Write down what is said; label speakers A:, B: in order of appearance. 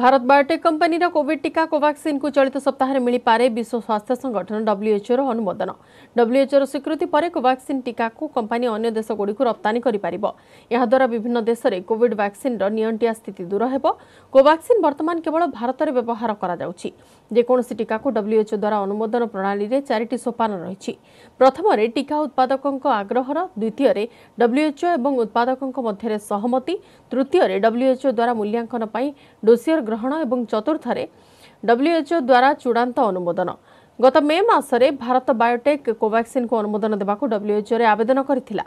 A: Bharat Biotech କମ୍ପାନୀର Covid ଟିକା କୋଭାକ୍ସିନ୍କୁ ଚଳିତ ସପ୍ତାହରେ ମିଳିପାରେ ବିଶ୍ୱ ସ୍ୱାସ୍ଥ୍ୟ ସଂଗଠନ ଡବ୍ଲ୍ୟୁଏଚ୍ଓର ଅନୁମୋଦନ ଡବ୍ଲ୍ୟୁଏଚ୍ଓର ସ୍ୱୀକୃତି ପରେ କୋଭାକ୍ସିନ୍ ଟିକାକୁ କମ୍ପାନୀ ଅନ୍ୟ ଦେଶଗୁଡ଼ିକୁ ରପ୍ତାନୀ କରିପାରିବ ଏହାଦ୍ୱାରା ବିଭିନ୍ନ ଦେଶରେ କୋଭିଡ୍ ଭ୍ୟାକ୍ସିନ୍ର ନିଅଣ୍ଟିଆ ସ୍ଥିତି ଦୂର ହେବ କୋଭାକ୍ସିନ୍ ବର୍ତ୍ତମାନ କେବଳ ଭାରତରେ ବ୍ୟବହାର କରାଯାଉଛି ଯେକୌଣସି ଟିକାକୁ ଡବ୍ଲ୍ୟୁଏଚ୍ଓ ଦ୍ୱାରା ଅନୁମୋଦନ ପ୍ରଣାଳୀରେ ଚାରିଟି ସୋପାନ ରହିଛି ପ୍ରଥମରେ ଟିକା ଉତ୍ପାଦକଙ୍କ ଆଗ୍ରହର ଦ୍ୱିତୀୟରେ ଡବ୍ଲ୍ୟୁଏଚ୍ଓ ଏବଂ ଉତ୍ପାଦକଙ୍କ ମଧ୍ୟରେ ସହମତି ତୃତୀୟରେ ଡବ୍ଲ୍ୟୁଏଚ୍ଓ ଦ୍ୱାରା ମୂଲ୍ୟାଙ୍କନ ପାଇଁ ଡୋସିଅର ଗ୍ରହଣ ଏବଂ ଚତୁର୍ଥରେ ଡବ୍ଲ୍ୟୁଏଚ୍ଓ ଦ୍ୱାରା ଚୂଡ଼ାନ୍ତ ଅନୁମୋଦନ ଗତ ମେ ମାସରେ ଭାରତ ବାୟୋଟେକ୍ କୋଭାକ୍ସିନ୍କୁ ଅନୁମୋଦନ ଦେବାକୁ ଡବ୍ଲ୍ୟୁଏଚ୍ଓରେ ଆବେଦନ କରିଥିଲା